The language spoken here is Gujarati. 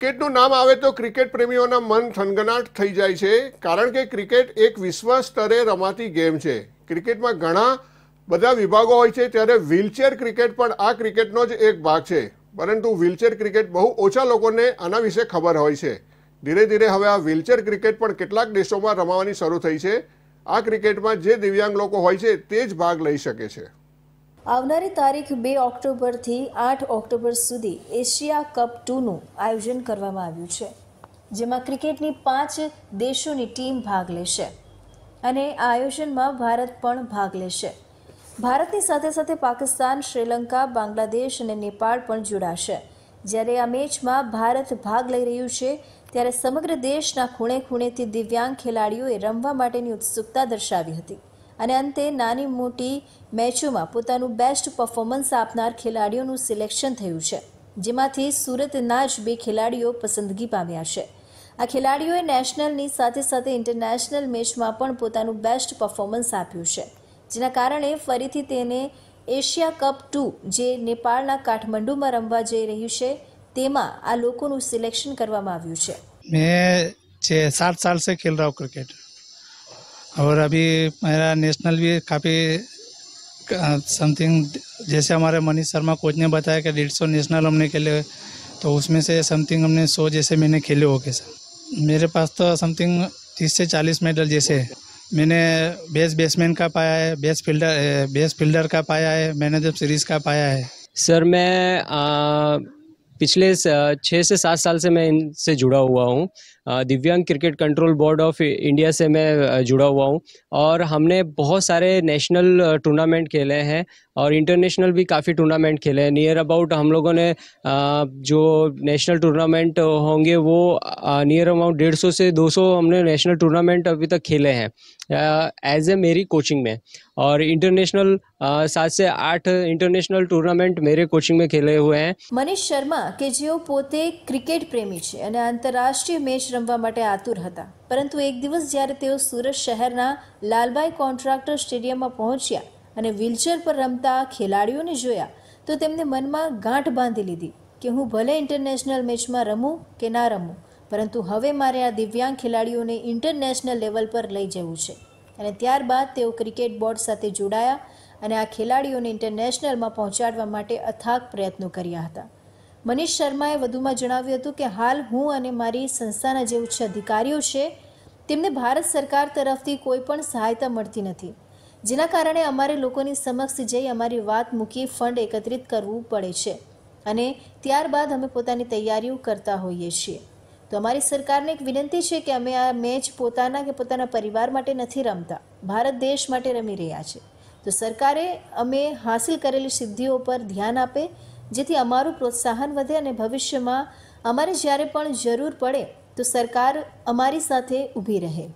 ક્રિકેટનું નામ આવે તો ક્રિકેટ પ્રેમીઓના મન થનગનાટ થઈ જાય છે કારણ કે ક્રિકેટ એક વિશ્વ સ્તરે રમાતી ગેમ છે ક્રિકેટમાં ઘણા બધા વિભાગો હોય છે ત્યારે વ્હીલચેર ક્રિકેટ પણ આ ક્રિકેટનો જ એક ભાગ છે પરંતુ વ્હીલચેર ક્રિકેટ બહુ ઓછા લોકોને આના વિશે ખબર હોય છે ધીરે ધીરે હવે આ વ્હીલચેર ક્રિકેટ પણ કેટલાક દેશોમાં રમાવાની શરૂ થઈ છે આ ક્રિકેટમાં જે દિવ્યાંગ લોકો હોય છે તે જ ભાગ લઈ શકે છે આવનારી તારીખ બે ઓક્ટોબરથી આઠ ઓક્ટોબર સુધી એશિયા કપ ટુનું આયોજન કરવામાં આવ્યું છે જેમાં ક્રિકેટની પાંચ દેશોની ટીમ ભાગ લેશે અને આ આયોજનમાં ભારત પણ ભાગ લેશે ભારતની સાથે સાથે પાકિસ્તાન શ્રીલંકા બાંગ્લાદેશ અને નેપાળ પણ જોડાશે જ્યારે આ મેચમાં ભારત ભાગ લઈ રહ્યું છે ત્યારે સમગ્ર દેશના ખૂણે ખૂણેથી દિવ્યાંગ ખેલાડીઓએ રમવા માટેની ઉત્સુકતા દર્શાવી હતી અને અંતે નાની મોટી મેચોમાં પોતાનું બેસ્ટ પરફોર્મન્સ આપનાર ખેલાડીઓનું સિલેક્શન થયું છે જેમાંથી સુરતના જ બે ખેલાડીઓ પસંદગી પામ્યા છે આ ખેલાડીઓએ નેશનલની સાથે સાથે ઇન્ટરનેશનલ મેચમાં પણ પોતાનું બેસ્ટ પરફોર્મન્સ આપ્યું છે જેના કારણે ફરીથી તેને એશિયા કપ ટુ જે નેપાળના કાઠમંડુમાં રમવા જઈ રહ્યું છે તેમાં આ લોકોનું સિલેક્શન કરવામાં આવ્યું છે મેં સાત સાલ સે ખેલ રહા ક્રિકેટ और अभी मेरा नेशनल भी काफ़ी समथिंग जैसे हमारे मनीष शर्मा कोच ने बताया कि डेढ़ सौ नेशनल हमने खेले तो उसमें से समथिंग हमने सौ जैसे मैंने खेले हो कैसे मेरे पास तो समथिंग तीस से चालीस मेडल जैसे मैंने बेस्ट बैट्समैन का पाया है बेस्ट फील्डर बेस्ट फील्डर का पाया है मैंने जब सीरीज़ का पाया है सर मैं आ... पिछले छः से सात साल से मैं इनसे जुड़ा हुआ हूँ दिव्यांग cricket control board of India से मैं जुड़ा हुआ हूँ और हमने बहुत सारे नेशनल टूर्नामेंट खेले हैं और इंटरनेशनल भी काफ़ी टूर्नामेंट खेले हैं नियर अबाउट हम लोगों ने जो नेशनल टूर्नामेंट होंगे वो नियर अबाउट डेढ़ सौ से दो सौ हमने नेशनल टूर्नामेंट अभी तक खेले हैं एज ए मेरी कोचिंग में और इंटरनेशनल સાત સે આઠ ઇન્ટરનેશનલ ટુર્નામેન્ટ મેરે કોચિંગ મેં ખેલે હુએ હૈ મનીષ શર્મા કે જેઓ પોતે ક્રિકેટ પ્રેમી છે અને આંતરરાષ્ટ્રીય મેચ રમવા માટે આતુર હતા પરંતુ એક દિવસ જ્યારે તેઓ સુરત શહેરના લાલબાઈ કોન્ટ્રાક્ટર સ્ટેડિયમમાં પહોંચ્યા અને વ્હીલચેર પર રમતા ખેલાડીઓને જોયા તો તેમને મનમાં ગાંઠ બાંધી લીધી કે હું ભલે ઇન્ટરનેશનલ મેચમાં રમું કે ના રમું પરંતુ હવે મારે આ દિવ્યાંગ ખેલાડીઓને ઇન્ટરનેશનલ લેવલ પર લઈ જવું છે અને ત્યારબાદ તેઓ ક્રિકેટ બોર્ડ સાથે જોડાયા અને આ ખેલાડીઓને ઇન્ટરનેશનલમાં પહોંચાડવા માટે અથાગ પ્રયત્નો કર્યા હતા મનીષ શર્માએ વધુમાં જણાવ્યું હતું કે હાલ હું અને મારી સંસ્થાના જે ઉચ્ચ અધિકારીઓ છે તેમને ભારત સરકાર તરફથી કોઈ પણ સહાયતા મળતી નથી જેના કારણે અમારે લોકોની સમક્ષ જઈ અમારી વાત મૂકી ફંડ એકત્રિત કરવું પડે છે અને ત્યારબાદ અમે પોતાની તૈયારીઓ કરતા હોઈએ છીએ તો અમારી સરકારને એક વિનંતી છે કે અમે આ મેચ પોતાના કે પોતાના પરિવાર માટે નથી રમતા ભારત દેશ માટે રમી રહ્યા છે તો સરકારે અમે હાંસિલ કરેલી સિદ્ધિઓ પર ધ્યાન આપે જેથી અમારું પ્રોત્સાહન વધે અને ભવિષ્યમાં અમારે જ્યારે પણ જરૂર પડે તો સરકાર અમારી સાથે ઊભી રહે